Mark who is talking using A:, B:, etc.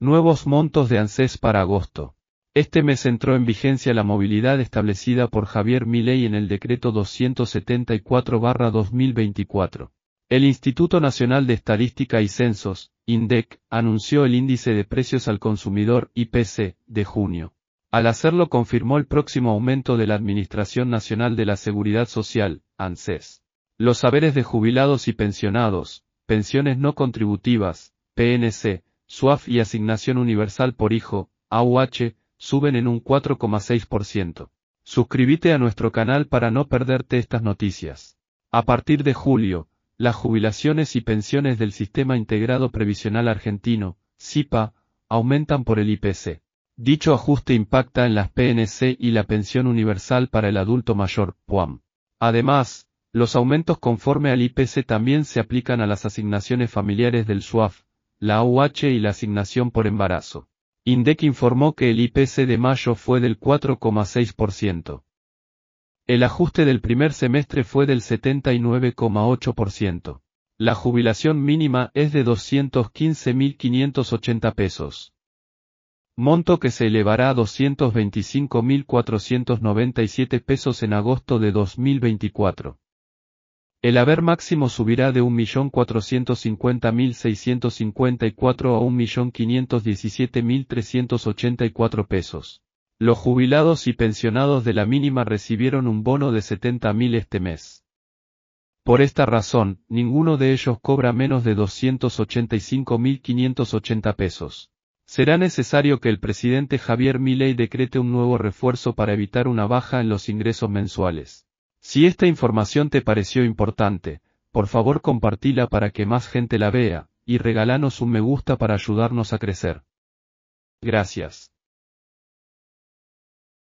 A: Nuevos montos de ANSES para agosto. Este mes entró en vigencia la movilidad establecida por Javier Milei en el decreto 274-2024. El Instituto Nacional de Estadística y Censos, INDEC, anunció el índice de precios al consumidor IPC de junio. Al hacerlo confirmó el próximo aumento de la Administración Nacional de la Seguridad Social, ANSES. Los saberes de jubilados y pensionados, pensiones no contributivas, PNC, SUAF y Asignación Universal por Hijo, AUH, suben en un 4,6%. Suscríbete a nuestro canal para no perderte estas noticias. A partir de julio, las jubilaciones y pensiones del Sistema Integrado Previsional Argentino, SIPA, aumentan por el IPC. Dicho ajuste impacta en las PNC y la pensión universal para el adulto mayor, PUAM. Además, los aumentos conforme al IPC también se aplican a las asignaciones familiares del SUAF, la UH y la asignación por embarazo. INDEC informó que el IPC de mayo fue del 4,6%. El ajuste del primer semestre fue del 79,8%. La jubilación mínima es de 215.580 pesos. Monto que se elevará a 225.497 pesos en agosto de 2024. El haber máximo subirá de 1.450.654 a 1.517.384 pesos. Los jubilados y pensionados de la mínima recibieron un bono de 70.000 este mes. Por esta razón, ninguno de ellos cobra menos de 285.580 pesos. Será necesario que el presidente Javier Milei decrete un nuevo refuerzo para evitar una baja en los ingresos mensuales. Si esta información te pareció importante, por favor compartila para que más gente la vea, y regalanos un me gusta para ayudarnos a crecer. Gracias.